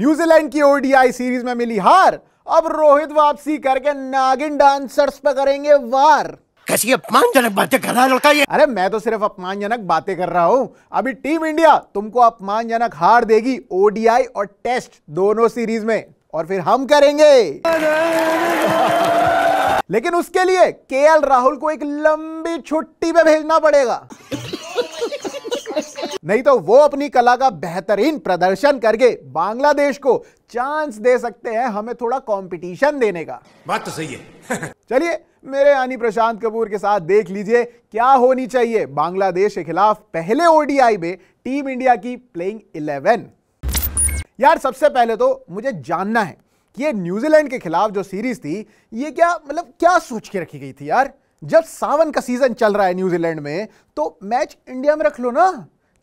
New Zealand की ODI series में मिली हार अब रोहित वापसी करके नागिन डांसर्स पर करेंगे वार कैसी अपमानजनक बातें कर रहा है लड़का ये अरे मैं तो सिर्फ अपमानजनक बातें कर रहा हूँ अभी टीम इंडिया तुमको अपमानजनक हार देगी ओडीआई और टेस्ट दोनों सीरीज में और फिर हम करेंगे लेकिन उसके लिए केएल राहुल को एक लंबी छुट्टी पे भेजना पड़ेगा नहीं तो वो अपनी कला का बेहतरीन प्रदर्शन करके बांग्लादेश को चांस दे सकते हैं हमें थोड़ा कंपटीशन देने का बात तो सही है चलिए मेरे यानी प्रशांत कपूर के साथ देख लीजिए क्या होनी चाहिए बांग्लादेश के खिलाफ पहले ओडीआई में टीम इंडिया की प्लेइंग इलेवन यार सबसे पहले तो मुझे जानना है कि ये न्यूजीलैंड के खिलाफ जो सीरीज थी ये क्या मतलब क्या सोच के रखी गई थी यार जब सावन का सीजन चल रहा है न्यूजीलैंड में तो मैच इंडिया में रख लो ना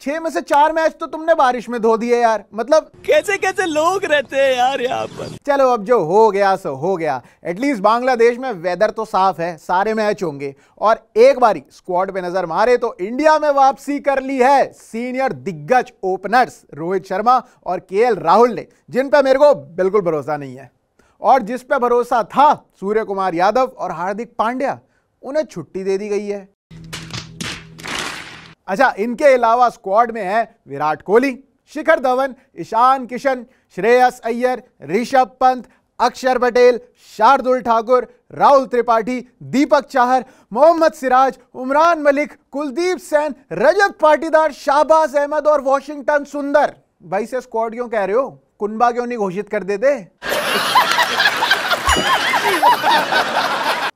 छह में से चार मैच तो तुमने बारिश में धो दिए यार मतलब कैसे कैसे लोग रहते हैं यार यहाँ पर चलो अब जो हो गया सो हो गया एटलीस्ट बांग्लादेश में वेदर तो साफ है सारे मैच होंगे और एक बारी स्क्वाड पे नजर मारे तो इंडिया में वापसी कर ली है सीनियर दिग्गज ओपनर्स रोहित शर्मा और के राहुल ने जिन पर मेरे को बिल्कुल भरोसा नहीं है और जिस पे भरोसा था सूर्य कुमार यादव और हार्दिक पांड्या उन्हें छुट्टी दे दी गई है अच्छा इनके अलावा स्क्वाड में है विराट कोहली शिखर धवन ईशान किशन श्रेयस अय्यर ऋषभ पंत अक्षर पटेल शार्दुल ठाकुर राहुल त्रिपाठी दीपक चाहर मोहम्मद सिराज उमरान मलिक कुलदीप सैन रजत पाटीदार शाहबाज अहमद और वॉशिंगटन सुंदर भाई से स्क्वाड क्यों कह रहे हो कुंबा क्यों नहीं घोषित कर देते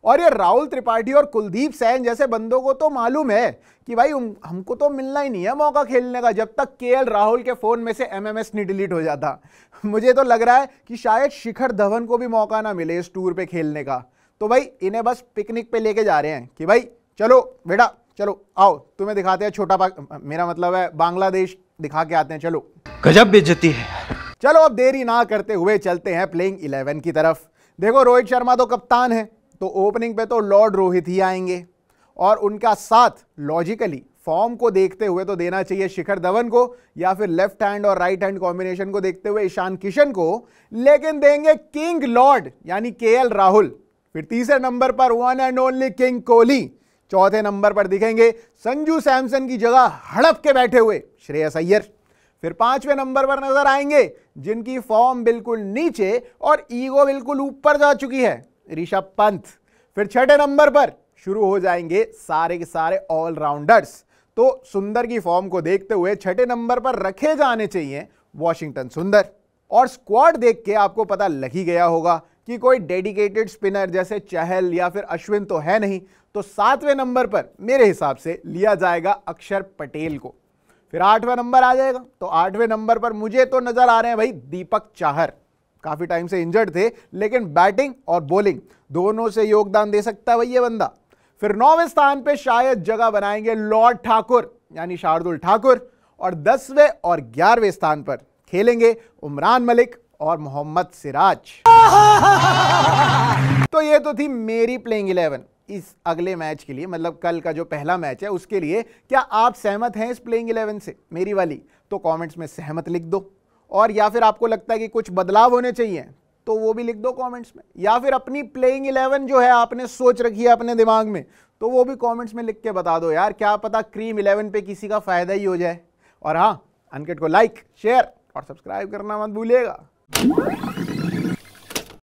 और ये राहुल त्रिपाठी और कुलदीप सैन जैसे बंदों को तो मालूम है कि भाई हमको तो मिलना ही नहीं है मौका खेलने का जब तक के राहुल के फ़ोन में से एम एम नहीं डिलीट हो जाता मुझे तो लग रहा है कि शायद शिखर धवन को भी मौका ना मिले इस टूर पे खेलने का तो भाई इन्हें बस पिकनिक पे लेके जा रहे हैं कि भाई चलो बेटा चलो आओ तुम्हें दिखाते हैं छोटा मेरा मतलब है बांग्लादेश दिखा के आते हैं चलो गजब बेचती है चलो अब देरी ना करते हुए चलते हैं प्लेइंग इलेवन की तरफ देखो रोहित शर्मा तो कप्तान है तो ओपनिंग पे तो लॉर्ड रोहित ही आएंगे और उनका साथ लॉजिकली फॉर्म को देखते हुए तो देना चाहिए शिखर धवन को या फिर लेफ्ट हैंड और राइट हैंड कॉम्बिनेशन को देखते हुए ईशान किशन को लेकिन देंगे किंग लॉर्ड यानी के राहुल फिर तीसरे नंबर पर one and only king Kohli चौथे नंबर पर दिखेंगे संजू सैमसन की जगह हड़प के बैठे हुए श्रेयस अय्यर फिर पांचवें नंबर पर नजर आएंगे जिनकी फॉर्म बिल्कुल नीचे और ईगो बिल्कुल ऊपर जा चुकी है ऋषभ पंत फिर छठे नंबर पर शुरू हो जाएंगे सारे के सारे ऑलराउंडर्स तो सुंदर की फॉर्म को देखते हुए छठे नंबर पर रखे जाने चाहिए वॉशिंगटन सुंदर और स्क्वाड देख के आपको पता लग ही गया होगा कि कोई डेडिकेटेड स्पिनर जैसे चहल या फिर अश्विन तो है नहीं तो सातवें नंबर पर मेरे हिसाब से लिया जाएगा अक्षर पटेल को फिर आठवें नंबर आ जाएगा तो आठवें नंबर पर मुझे तो नज़र आ रहे हैं भाई दीपक चाहर काफ़ी टाइम से इंजर्ड थे लेकिन बैटिंग और बॉलिंग दोनों से योगदान दे सकता है भाई ये बंदा फिर नौवें स्थान पे शायद जगह बनाएंगे लॉर्ड ठाकुर यानी शार्दुल ठाकुर और दसवें और ग्यारहवें स्थान पर खेलेंगे उमरान मलिक और मोहम्मद सिराज तो ये तो थी मेरी प्लेइंग इलेवन इस अगले मैच के लिए मतलब कल का जो पहला मैच है उसके लिए क्या आप सहमत हैं इस प्लेइंग इलेवन से मेरी वाली तो कमेंट्स में सहमत लिख दो और या फिर आपको लगता है कि कुछ बदलाव होने चाहिए तो वो भी लिख दो कमेंट्स में या फिर अपनी प्लेइंग इलेवन जो है आपने सोच रखी है अपने दिमाग में तो वो भी कमेंट्स में लिख के बता दो यार क्या पता क्रीम इलेवन पे किसी का फ़ायदा ही हो जाए और हाँ अनकेट को लाइक शेयर और सब्सक्राइब करना मत भूलिएगा